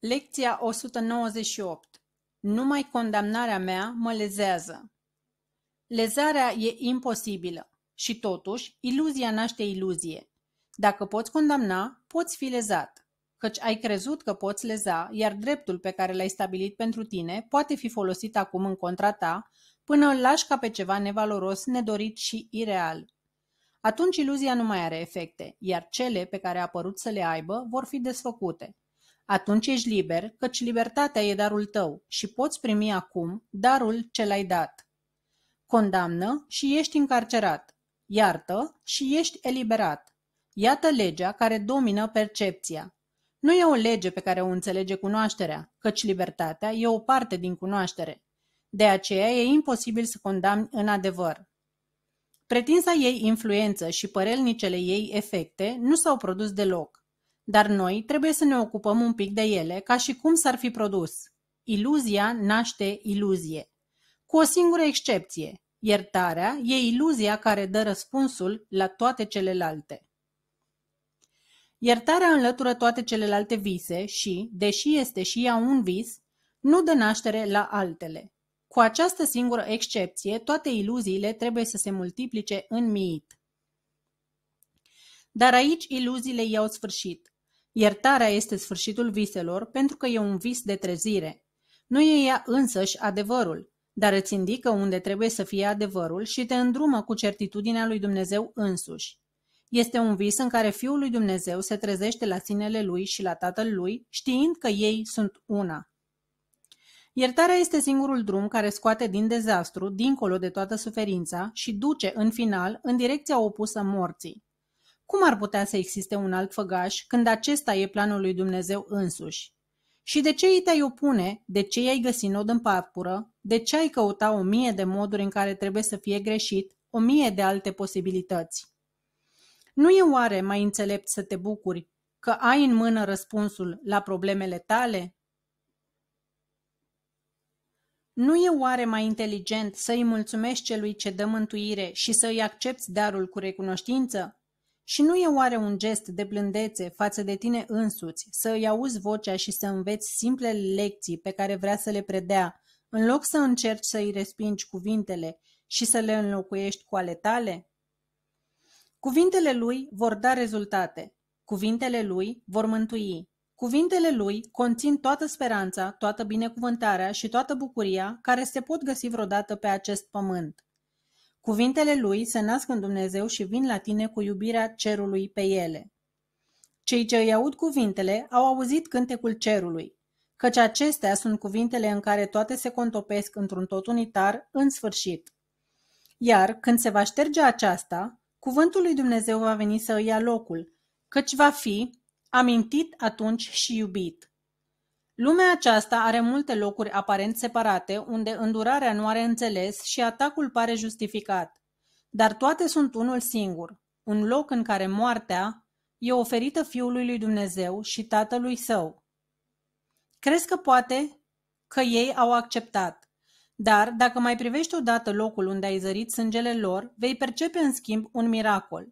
Lecția 198. Numai condamnarea mea mă lezează. Lezarea e imposibilă și totuși iluzia naște iluzie. Dacă poți condamna, poți fi lezat, căci ai crezut că poți leza, iar dreptul pe care l-ai stabilit pentru tine poate fi folosit acum în contra ta, până îl lași ca pe ceva nevaloros, nedorit și ireal. Atunci iluzia nu mai are efecte, iar cele pe care a apărut să le aibă vor fi desfăcute – atunci ești liber, căci libertatea e darul tău și poți primi acum darul ce l-ai dat. Condamnă și ești încarcerat. Iartă și ești eliberat. Iată legea care domină percepția. Nu e o lege pe care o înțelege cunoașterea, căci libertatea e o parte din cunoaștere. De aceea e imposibil să condamni în adevăr. Pretinsa ei influență și părelnicele ei efecte nu s-au produs deloc. Dar noi trebuie să ne ocupăm un pic de ele ca și cum s-ar fi produs. Iluzia naște iluzie. Cu o singură excepție, iertarea e iluzia care dă răspunsul la toate celelalte. Iertarea înlătură toate celelalte vise și, deși este și ea un vis, nu dă naștere la altele. Cu această singură excepție, toate iluziile trebuie să se multiplice în miit. Dar aici iluziile iau sfârșit. Iertarea este sfârșitul viselor pentru că e un vis de trezire. Nu e ea însăși adevărul, dar îți indică unde trebuie să fie adevărul și te îndrumă cu certitudinea lui Dumnezeu însuși. Este un vis în care Fiul lui Dumnezeu se trezește la sinele lui și la Tatăl lui, știind că ei sunt una. Iertarea este singurul drum care scoate din dezastru, dincolo de toată suferința, și duce, în final, în direcția opusă morții. Cum ar putea să existe un alt făgaș când acesta e planul lui Dumnezeu însuși? Și de ce îi te-ai opune? De ce i-ai găsit nod în papură? De ce ai căuta o mie de moduri în care trebuie să fie greșit? O mie de alte posibilități? Nu e oare mai înțelept să te bucuri că ai în mână răspunsul la problemele tale? Nu e oare mai inteligent să îi mulțumești celui ce dă mântuire și să îi accepti darul cu recunoștință? Și nu e oare un gest de blândețe față de tine însuți să îi auzi vocea și să înveți simple lecții pe care vrea să le predea, în loc să încerci să îi respingi cuvintele și să le înlocuiești cu ale tale? Cuvintele lui vor da rezultate. Cuvintele lui vor mântui. Cuvintele lui conțin toată speranța, toată binecuvântarea și toată bucuria care se pot găsi vreodată pe acest pământ. Cuvintele lui se nasc în Dumnezeu și vin la tine cu iubirea cerului pe ele. Cei ce îi aud cuvintele au auzit cântecul cerului, căci acestea sunt cuvintele în care toate se contopesc într-un tot unitar în sfârșit. Iar când se va șterge aceasta, cuvântul lui Dumnezeu va veni să îi ia locul, căci va fi amintit atunci și iubit. Lumea aceasta are multe locuri aparent separate, unde îndurarea nu are înțeles și atacul pare justificat. Dar toate sunt unul singur, un loc în care moartea e oferită Fiului lui Dumnezeu și Tatălui Său. Crezi că poate că ei au acceptat, dar dacă mai privești odată locul unde ai zărit sângele lor, vei percepe în schimb un miracol.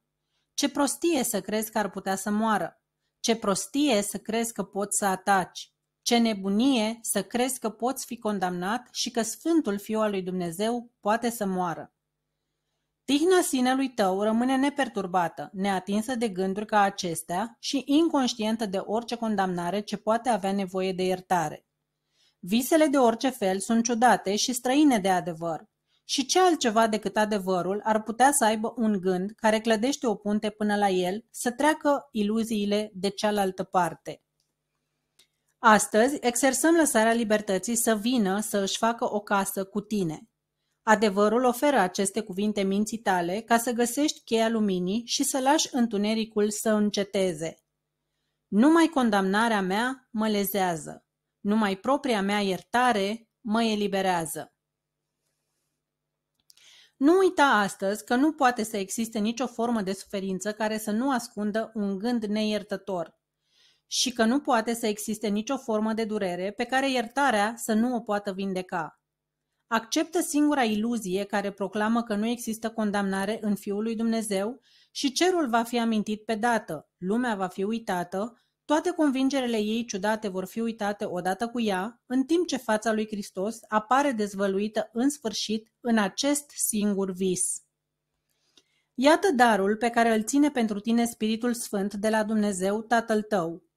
Ce prostie să crezi că ar putea să moară! Ce prostie să crezi că poți să ataci! Ce nebunie să crezi că poți fi condamnat și că Sfântul Fiu al lui Dumnezeu poate să moară. Tihna sinelui tău rămâne neperturbată, neatinsă de gânduri ca acestea și inconștientă de orice condamnare ce poate avea nevoie de iertare. Visele de orice fel sunt ciudate și străine de adevăr. Și ce altceva decât adevărul ar putea să aibă un gând care clădește o punte până la el să treacă iluziile de cealaltă parte? Astăzi exersăm lăsarea libertății să vină să își facă o casă cu tine. Adevărul oferă aceste cuvinte minții tale ca să găsești cheia luminii și să lași întunericul să înceteze. Numai condamnarea mea mă lezează. Numai propria mea iertare mă eliberează. Nu uita astăzi că nu poate să existe nicio formă de suferință care să nu ascundă un gând neiertător și că nu poate să existe nicio formă de durere pe care iertarea să nu o poată vindeca. Acceptă singura iluzie care proclamă că nu există condamnare în Fiul lui Dumnezeu și cerul va fi amintit pe dată, lumea va fi uitată, toate convingerile ei ciudate vor fi uitate odată cu ea, în timp ce fața lui Hristos apare dezvăluită în sfârșit în acest singur vis. Iată darul pe care îl ține pentru tine Spiritul Sfânt de la Dumnezeu Tatăl tău,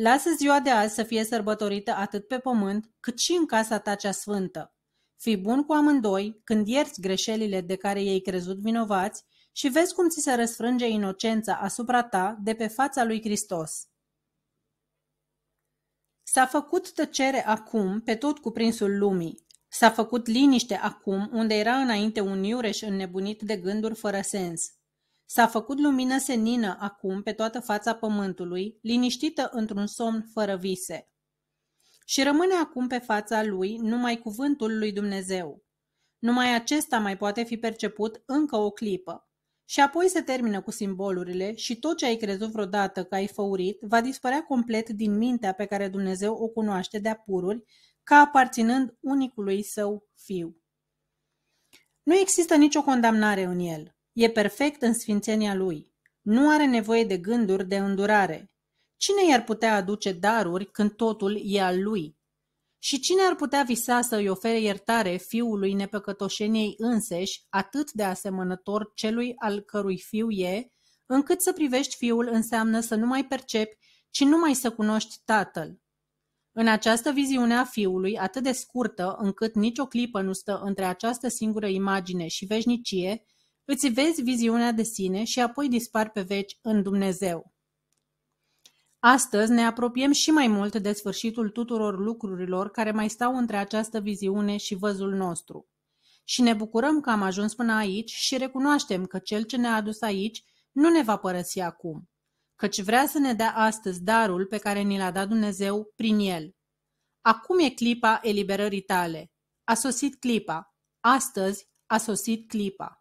Lasă ziua de azi să fie sărbătorită atât pe pământ, cât și în casa ta cea sfântă. Fii bun cu amândoi când ierți greșelile de care ei crezut vinovați și vezi cum ți se răsfrânge inocența asupra ta de pe fața lui Hristos. S-a făcut tăcere acum pe tot cuprinsul lumii. S-a făcut liniște acum unde era înainte un iureș înnebunit de gânduri fără sens. S-a făcut lumină senină acum pe toată fața pământului, liniștită într-un somn fără vise. Și rămâne acum pe fața lui numai cuvântul lui Dumnezeu. Numai acesta mai poate fi perceput încă o clipă. Și apoi se termină cu simbolurile și tot ce ai crezut vreodată că ai făurit va dispărea complet din mintea pe care Dumnezeu o cunoaște de-a pururi ca aparținând unicului său fiu. Nu există nicio condamnare în el. E perfect în sfințenia lui. Nu are nevoie de gânduri de îndurare. Cine i-ar putea aduce daruri când totul e al lui? Și cine ar putea visa să îi ofere iertare fiului nepăcătoșeniei înseși, atât de asemănător celui al cărui fiu e, încât să privești fiul înseamnă să nu mai percepi, ci numai să cunoști tatăl. În această viziune a fiului, atât de scurtă încât nicio clipă nu stă între această singură imagine și veșnicie, Îți vezi viziunea de sine și apoi dispar pe veci în Dumnezeu. Astăzi ne apropiem și mai mult de sfârșitul tuturor lucrurilor care mai stau între această viziune și văzul nostru. Și ne bucurăm că am ajuns până aici și recunoaștem că cel ce ne-a adus aici nu ne va părăsi acum, căci vrea să ne dea astăzi darul pe care ni l-a dat Dumnezeu prin el. Acum e clipa eliberării tale. A sosit clipa. Astăzi a sosit clipa.